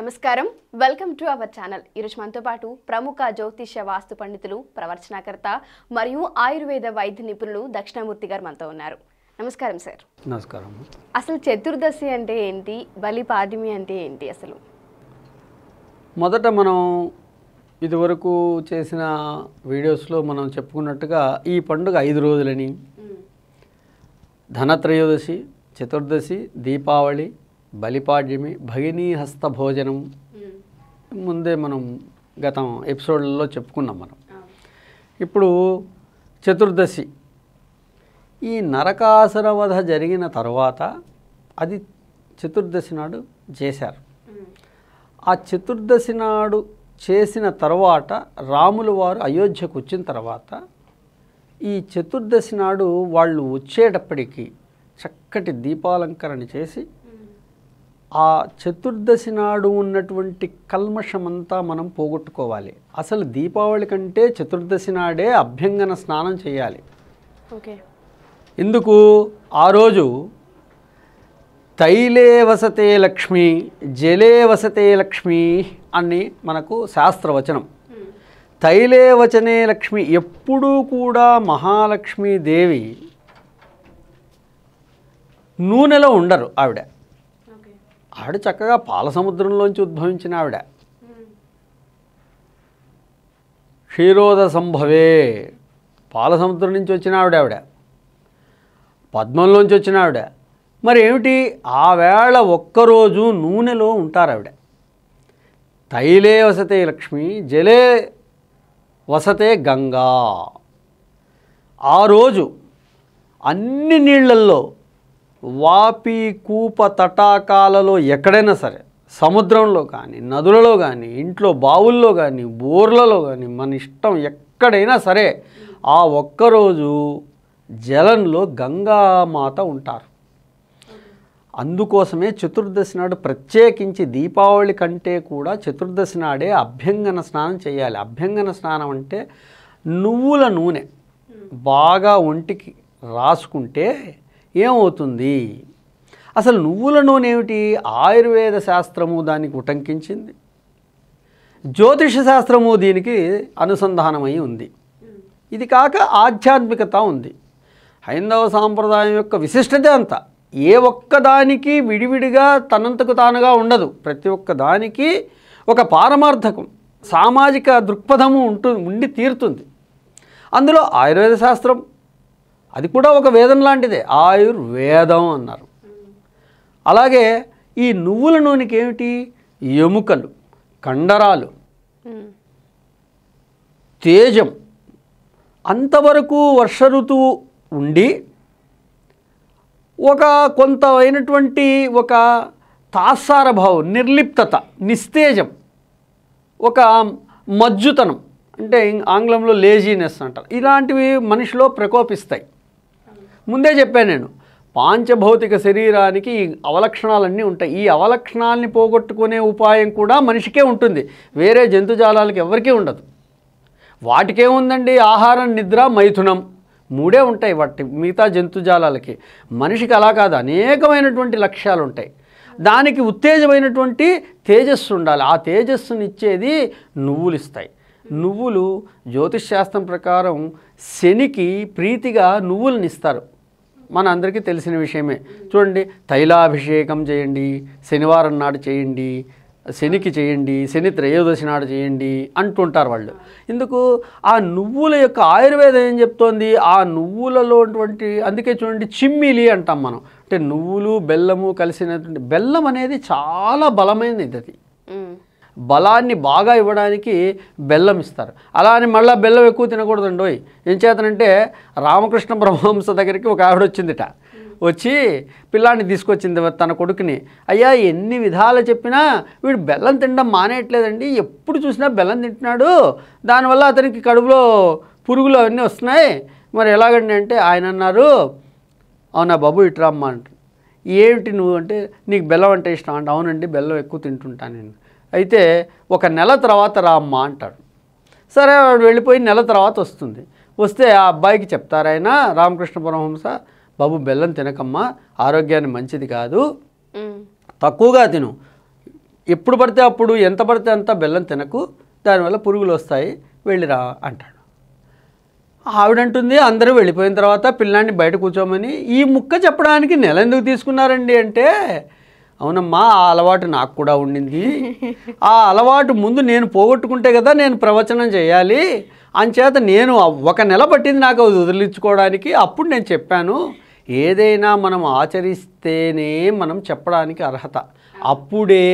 నమస్కారం welcome to our channel ఈరోజు మనతో పాటు ప్రముఖ జ్యోతిష్య వాస్తు పండితులు ప్రవర్చనాకర్త మరియు ఆయుర్వేద వైద్య నిపుణులు దక్షిణామూర్తి గారు మనతో ఉన్నారు నమస్కారం సార్ నమస్కారం అసలు చతుర్దశి అంటే ఏంటి బలి పాడిమి అంటే ఏంటి అసలు మొదట మనం ఇదివరకు చేసిన వీడియోస్లో మనం చెప్పుకున్నట్టుగా ఈ పండుగ ఐదు రోజులని ధనత్రయోదశి చతుర్దశి దీపావళి బలిపాడ్యమి భగినీహస్త భోజనం ముందే మనం గత ఎపిసోడ్లలో చెప్పుకున్నాం మనం ఇప్పుడు చతుర్దశి ఈ నరకాసురవధ జరిగిన తర్వాత అది చతుర్దశి నాడు చేశారు ఆ చతుర్దశి నాడు చేసిన తర్వాత రాములు వారు అయోధ్యకు వచ్చిన తర్వాత ఈ చతుర్దశి నాడు వాళ్ళు వచ్చేటప్పటికీ చక్కటి దీపాలంకరణ చేసి ఆ చతుర్దశి నాడు ఉన్నటువంటి కల్మషమంతా మనం పోగొట్టుకోవాలి అసలు దీపావళి కంటే చతుర్దశి నాడే అభ్యంగన స్నానం చేయాలి ఓకే ఎందుకు ఆ రోజు తైలే వసతే లక్ష్మి జలే వసతే లక్ష్మి అని మనకు శాస్త్రవచనం తైలే వచనే లక్ష్మి ఎప్పుడూ కూడా మహాలక్ష్మీదేవి నూనెలో ఉండరు ఆవిడ ఆవిడ చక్కగా పాల సముద్రంలోంచి ఉద్భవించిన ఆవిడ క్షీరోద సంభవే పాల సముద్రం నుంచి వచ్చిన ఆవిడ ఆవిడ పద్మంలోంచి వచ్చిన ఆవిడ మరి ఏమిటి ఆవేళ ఒక్కరోజు నూనెలో ఉంటారు ఆవిడ తైలే వసతే లక్ష్మి జలే వసతే గంగా ఆ రోజు అన్ని నీళ్లల్లో వాపి కూప తటాకాలలో ఎక్కడైనా సరే సముద్రంలో కానీ నదులలో కానీ ఇంట్లో బావుల్లో కానీ బోర్లలో కానీ మన ఇష్టం ఎక్కడైనా సరే ఆ ఒక్కరోజు జలంలో గంగామాత ఉంటారు అందుకోసమే చతుర్దశి నాడు ప్రత్యేకించి దీపావళి కంటే కూడా చతుర్దశి నాడే అభ్యంగన స్నానం చేయాలి అభ్యంగన స్నానం అంటే నువ్వుల నూనె బాగా ఒంటికి రాసుకుంటే ఏమవుతుంది అసలు నువ్వుల నూనె ఏమిటి ఆయుర్వేద శాస్త్రము దానికి ఉటంకించింది జ్యోతిష శాస్త్రము దీనికి అనుసంధానమై ఉంది ఇది కాక ఆధ్యాత్మికత ఉంది హైందవ సాంప్రదాయం యొక్క విశిష్టత అంత ఏ ఒక్కదానికి విడివిడిగా తనంతకు తానుగా ఉండదు ప్రతి ఒక్క దానికి ఒక పారమార్థకం సామాజిక దృక్పథము ఉంటు ఉండి తీరుతుంది అందులో ఆయుర్వేద శాస్త్రం అది కూడా ఒక వేదం లాంటిదే ఆయుర్వేదం అన్నారు అలాగే ఈ నువ్వుల నూనెకి ఏమిటి ఎముకలు కండరాలు తేజం అంతవరకు వర్ష ఋతువు ఉండి ఒక కొంత అయినటువంటి ఒక తాత్సారభావం నిర్లిప్తత నిస్తేజం ఒక మజ్జుతనం అంటే ఆంగ్లంలో లేజీనెస్ అంటారు ఇలాంటివి మనిషిలో ప్రకోపిస్తాయి ముందే చెప్పాను నేను పాంచభౌతిక శరీరానికి ఈ అవలక్షణాలన్నీ ఉంటాయి ఈ అవలక్షణాలని పోగొట్టుకునే ఉపాయం కూడా మనిషికే ఉంటుంది వేరే జంతుజాలాలకు ఎవరికీ ఉండదు వాటికేముందండి ఆహారం నిద్ర మైథునం మూడే ఉంటాయి వాటి మిగతా జంతుజాలాలకి మనిషికి అలా కాదు అనేకమైనటువంటి లక్ష్యాలు ఉంటాయి దానికి ఉత్తేజమైనటువంటి తేజస్సు ఉండాలి ఆ తేజస్సునిచ్చేది నువ్వులు ఇస్తాయి నువ్వులు జ్యోతిష్ శాస్త్రం ప్రకారం శనికి ప్రీతిగా నువ్వులను ఇస్తారు మన అందరికీ తెలిసిన విషయమే చూడండి తైలాభిషేకం చేయండి శనివారం నాడు చేయండి శనికి చేయండి శని త్రయోదశి నాడు చేయండి అంటుంటారు వాళ్ళు ఎందుకు ఆ నువ్వుల యొక్క ఆయుర్వేదం ఏం చెప్తోంది ఆ నువ్వులలో ఉన్నటువంటి అందుకే చూడండి చిమ్మిలి అంటాం మనం అంటే నువ్వులు బెల్లము కలిసినటువంటి బెల్లం అనేది చాలా బలమైనది అది బలాన్ని బాగా ఇవ్వడానికి బెల్లం ఇస్తారు అలా అని మళ్ళీ బెల్లం ఎక్కువ తినకూడదండి ఏం చేతనంటే రామకృష్ణ బ్రహ్మహంస దగ్గరికి ఒక ఆవిడ వచ్చిందిట వచ్చి పిల్లాన్ని తీసుకొచ్చింది తన కొడుకుని అయ్యా ఎన్ని విధాలు చెప్పినా వీడు బెల్లం తినడం మానేయట్లేదండి ఎప్పుడు చూసినా బెల్లం తింటున్నాడు దానివల్ల అతనికి కడుపులో పురుగులు అవన్నీ వస్తున్నాయి మరి ఎలాగండి అంటే ఆయన అన్నారు అవునా బాబు ఇట్రామ్మా అంటారు ఏమిటి నువ్వు అంటే నీకు బెల్లం అంటే ఇష్టం అంటే అవునండి బెల్లం ఎక్కువ తింటుంటాను నేను అయితే ఒక నెల తర్వాత రా అమ్మ అంటాడు సరే వాడు వెళ్ళిపోయి నెల తర్వాత వస్తుంది వస్తే ఆ అబ్బాయికి చెప్తారాయన రామకృష్ణ పరమహంస బాబు బెల్లం తినకమ్మా ఆరోగ్యాన్ని మంచిది కాదు తక్కువగా తిను ఎప్పుడు పడితే అప్పుడు ఎంత పడితే అంత బెల్లం తినకు దానివల్ల పురుగులు వస్తాయి వెళ్ళిరా అంటాడు ఆవిడంటుంది అందరూ వెళ్ళిపోయిన తర్వాత పిల్లాన్ని బయట కూర్చోమని ఈ ముక్క చెప్పడానికి నెల ఎందుకు తీసుకున్నారండి అంటే అవునమ్మా ఆ అలవాటు నాకు కూడా ఉండింది ఆ అలవాటు ముందు నేను పోగొట్టుకుంటే కదా నేను ప్రవచనం చేయాలి అంచేత నేను ఒక నెల పట్టింది నాకు వదిలించుకోవడానికి అప్పుడు నేను చెప్పాను ఏదైనా మనం ఆచరిస్తేనే మనం చెప్పడానికి అర్హత అప్పుడే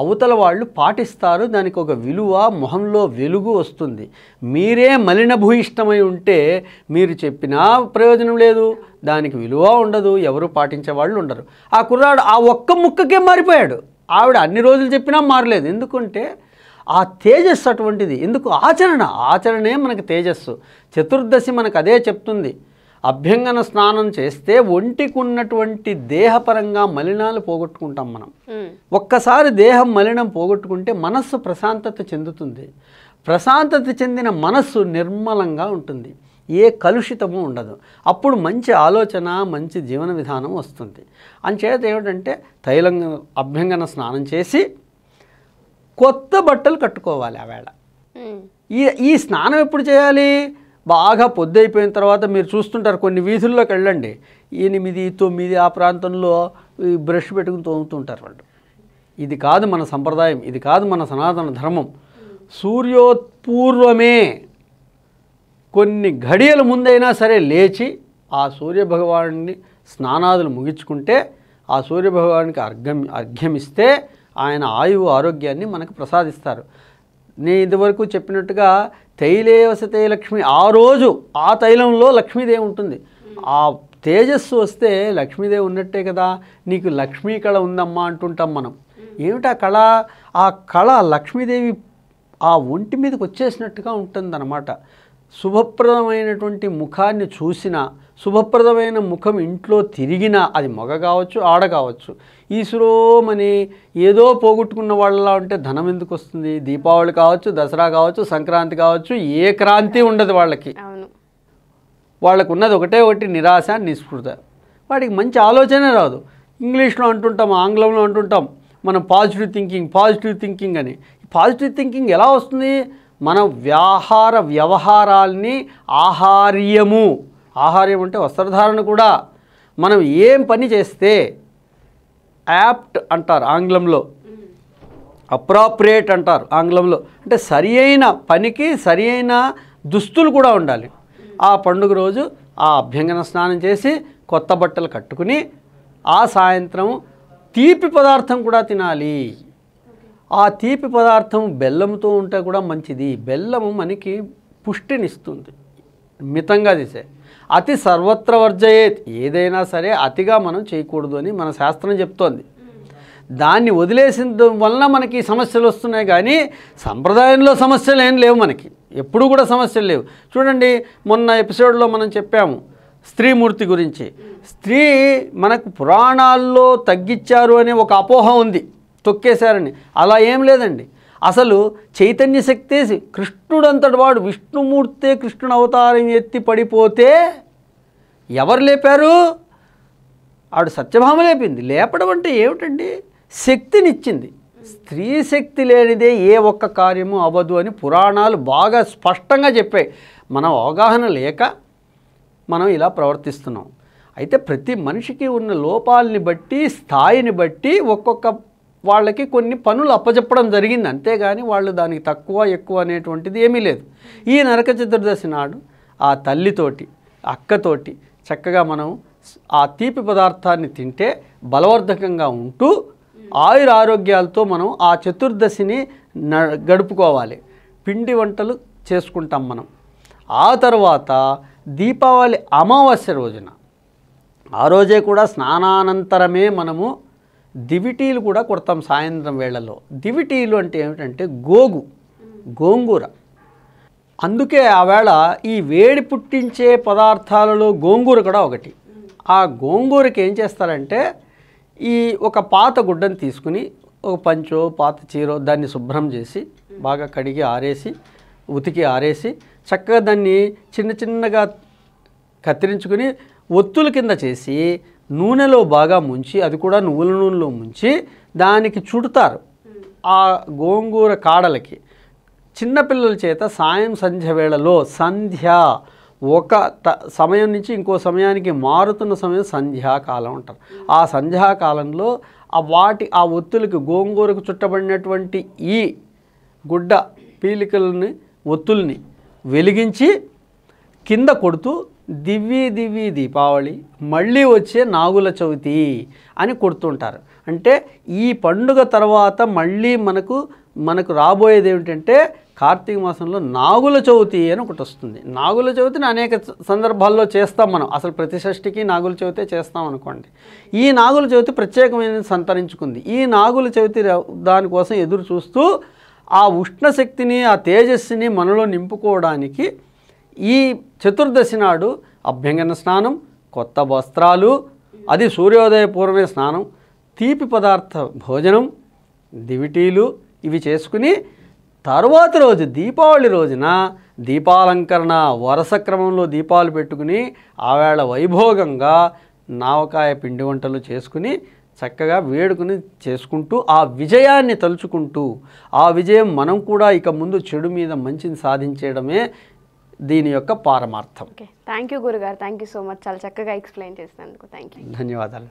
అవతల వాళ్ళు పాటిస్తారు దానికి ఒక విలువ మొహంలో వెలుగు వస్తుంది మీరే మలిన భూయిష్టమై ఉంటే మీరు చెప్పినా ప్రయోజనం లేదు దానికి విలువ ఉండదు ఎవరు పాటించే వాళ్ళు ఉండరు ఆ కుర్రాడు ఆ ఒక్క ముక్కకే మారిపోయాడు ఆవిడ అన్ని రోజులు చెప్పినా మారలేదు ఎందుకంటే ఆ తేజస్సు అటువంటిది ఎందుకు ఆచరణ ఆచరణే మనకు తేజస్సు చతుర్దశి మనకు అదే చెప్తుంది అభ్యంగన స్నానం చేస్తే ఒంటికి ఉన్నటువంటి దేహపరంగా మలినాలు పోగొట్టుకుంటాం మనం ఒక్కసారి దేహం మలినం పోగొట్టుకుంటే మనస్సు ప్రశాంతత చెందుతుంది ప్రశాంతత చెందిన మనస్సు నిర్మలంగా ఉంటుంది ఏ కలుషితము ఉండదు అప్పుడు మంచి ఆలోచన మంచి జీవన విధానం వస్తుంది అంచేత ఏమిటంటే తైలంగ అభ్యంగన స్నానం చేసి కొత్త బట్టలు కట్టుకోవాలి ఆవేళ ఈ ఈ స్నానం ఎప్పుడు చేయాలి బాగా అయిపోయిన తర్వాత మీరు చూస్తుంటారు కొన్ని వీధుల్లోకి వెళ్ళండి ఎనిమిది తొమ్మిది ఆ ప్రాంతంలో బ్రష్ పెట్టుకుని తోముతుంటారు వాళ్ళు ఇది కాదు మన సంప్రదాయం ఇది కాదు మన సనాతన ధర్మం సూర్యోత్పూర్వమే కొన్ని ఘడియల ముందైనా సరే లేచి ఆ సూర్యభగవాను స్నానాదులు ముగించుకుంటే ఆ సూర్యభగవానికి అర్ఘం అర్ఘ్యమిస్తే ఆయన ఆయువు ఆరోగ్యాన్ని మనకు ప్రసాదిస్తారు నేను ఇదివరకు చెప్పినట్టుగా తైలేవసతే లక్ష్మి ఆ రోజు ఆ తైలంలో లక్ష్మీదేవి ఉంటుంది ఆ తేజస్సు వస్తే లక్ష్మీదేవి ఉన్నట్టే కదా నీకు లక్ష్మీ కళ ఉందమ్మా అంటుంటాం మనం ఏమిటా కళ ఆ కళ లక్ష్మీదేవి ఆ ఒంటి మీదకి వచ్చేసినట్టుగా ఉంటుందన్నమాట శుభప్రదమైనటువంటి ముఖాన్ని చూసినా శుభప్రదమైన ముఖం ఇంట్లో తిరిగినా అది మగ కావచ్చు ఆడ కావచ్చు ఈశ్వరోమని ఏదో పోగొట్టుకున్న వాళ్ళలా ఉంటే ధనం ఎందుకు వస్తుంది దీపావళి కావచ్చు దసరా కావచ్చు సంక్రాంతి కావచ్చు ఏ క్రాంతి ఉండదు వాళ్ళకి వాళ్ళకు ఉన్నది ఒకటే ఒకటి నిరాశ నిస్పృత వాడికి మంచి ఆలోచనే రాదు ఇంగ్లీష్లో అంటుంటాం ఆంగ్లంలో అంటుంటాం మనం పాజిటివ్ థింకింగ్ పాజిటివ్ థింకింగ్ అని పాజిటివ్ థింకింగ్ ఎలా వస్తుంది మన వ్యాహార వ్యవహారాల్ని ఆహార్యము ఆహార్యం అంటే వస్త్రధారణ కూడా మనం ఏం పని చేస్తే యాప్ట్ అంటారు ఆంగ్లంలో అప్రాప్రియేట్ అంటారు ఆంగ్లంలో అంటే సరి అయిన పనికి సరి అయిన దుస్తులు కూడా ఉండాలి ఆ పండుగ రోజు ఆ అభ్యంగన స్నానం చేసి కొత్త బట్టలు కట్టుకుని ఆ సాయంత్రం తీపి పదార్థం కూడా తినాలి ఆ తీపి పదార్థం బెల్లంతో ఉంటే కూడా మంచిది బెల్లము మనకి పుష్టినిస్తుంది మితంగా తీసే అతి సర్వత్ర వర్జయే ఏదైనా సరే అతిగా మనం చేయకూడదు అని మన శాస్త్రం చెప్తోంది దాన్ని వదిలేసిన వలన మనకి సమస్యలు వస్తున్నాయి కానీ సంప్రదాయంలో సమస్యలు ఏం లేవు మనకి ఎప్పుడు కూడా సమస్యలు లేవు చూడండి మొన్న ఎపిసోడ్లో మనం చెప్పాము స్త్రీమూర్తి గురించి స్త్రీ మనకు పురాణాల్లో తగ్గించారు అనే ఒక అపోహ ఉంది తొక్కేశారని అలా ఏం లేదండి అసలు చైతన్య శక్తే కృష్ణుడంతటి వాడు విష్ణుమూర్తే కృష్ణుడు అవతారం ఎత్తి పడిపోతే ఎవరు లేపారు ఆడు సత్యభామ లేపింది లేపడం అంటే ఏమిటండి శక్తినిచ్చింది స్త్రీ శక్తి లేనిదే ఏ ఒక్క కార్యము అవ్వదు అని పురాణాలు బాగా స్పష్టంగా చెప్పాయి మనం అవగాహన లేక మనం ఇలా ప్రవర్తిస్తున్నాం అయితే ప్రతి మనిషికి ఉన్న లోపాలని బట్టి స్థాయిని బట్టి ఒక్కొక్క వాళ్ళకి కొన్ని పనులు అప్పచెప్పడం జరిగింది అంతేగాని వాళ్ళు దానికి తక్కువ ఎక్కువ అనేటువంటిది ఏమీ లేదు ఈ నరక చతుర్దశి నాడు ఆ తల్లితోటి అక్కతోటి చక్కగా మనం ఆ తీపి పదార్థాన్ని తింటే బలవర్ధకంగా ఉంటూ ఆయుర ఆరోగ్యాలతో మనం ఆ చతుర్దశిని గడుపుకోవాలి పిండి వంటలు చేసుకుంటాం మనం ఆ తర్వాత దీపావళి అమావాస్య రోజున ఆ రోజే కూడా స్నానానంతరమే మనము దివిటీలు కూడా కొడతాం సాయంత్రం వేళలో దివిటీలు అంటే ఏమిటంటే గోగు గోంగూర అందుకే ఆవేళ ఈ వేడి పుట్టించే పదార్థాలలో గోంగూర కూడా ఒకటి ఆ గోంగూరకి ఏం చేస్తారంటే ఈ ఒక పాత గుడ్డను తీసుకుని ఒక పంచో పాత చీరో దాన్ని శుభ్రం చేసి బాగా కడిగి ఆరేసి ఉతికి ఆరేసి చక్కగా దాన్ని చిన్న చిన్నగా కత్తిరించుకుని ఒత్తుల కింద చేసి నూనెలో బాగా ముంచి అది కూడా నువ్వుల నూనెలో ముంచి దానికి చుడతారు ఆ గోంగూర కాడలకి చిన్నపిల్లల చేత సాయం సంధ్య వేళలో సంధ్య ఒక త సమయం నుంచి ఇంకో సమయానికి మారుతున్న సమయం సంధ్యాకాలం అంటారు ఆ సంధ్యాకాలంలో ఆ వాటి ఆ ఒత్తులకి గోంగూరకు చుట్టబడినటువంటి ఈ గుడ్డ పీలికలని ఒత్తుల్ని వెలిగించి కింద కొడుతూ దివ్య దివ్వి దీపావళి మళ్ళీ వచ్చే నాగుల చవితి అని కొడుతుంటారు అంటే ఈ పండుగ తర్వాత మళ్ళీ మనకు మనకు రాబోయేది ఏమిటంటే కార్తీక మాసంలో నాగుల చవితి అని ఒకటి వస్తుంది నాగుల చవితిని అనేక సందర్భాల్లో చేస్తాం మనం అసలు ప్రతి షష్ఠికి నాగుల చవితే చేస్తాం అనుకోండి ఈ నాగుల చవితి ప్రత్యేకమైన సంతరించుకుంది ఈ నాగుల చవితి దానికోసం ఎదురు చూస్తూ ఆ ఉష్ణశక్తిని ఆ తేజస్సుని మనలో నింపుకోవడానికి ఈ చతుర్దశి నాడు అభ్యంగన స్నానం కొత్త వస్త్రాలు అది సూర్యోదయపూర్వమే స్నానం తీపి పదార్థ భోజనం దివిటీలు ఇవి చేసుకుని తర్వాత రోజు దీపావళి రోజున దీపాలంకరణ వరుస క్రమంలో దీపాలు పెట్టుకుని ఆవేళ వైభోగంగా నావకాయ పిండి వంటలు చేసుకుని చక్కగా వేడుకుని చేసుకుంటూ ఆ విజయాన్ని తలుచుకుంటూ ఆ విజయం మనం కూడా ఇక ముందు చెడు మీద మంచిని సాధించడమే దీని యొక్క పారమార్థం థ్యాంక్ యూ గురుగారు థ్యాంక్ యూ సో మచ్ చాలా చక్కగా ఎక్స్ప్లెయిన్ చేసినందుకు థ్యాంక్ యూ ధన్యవాదాలు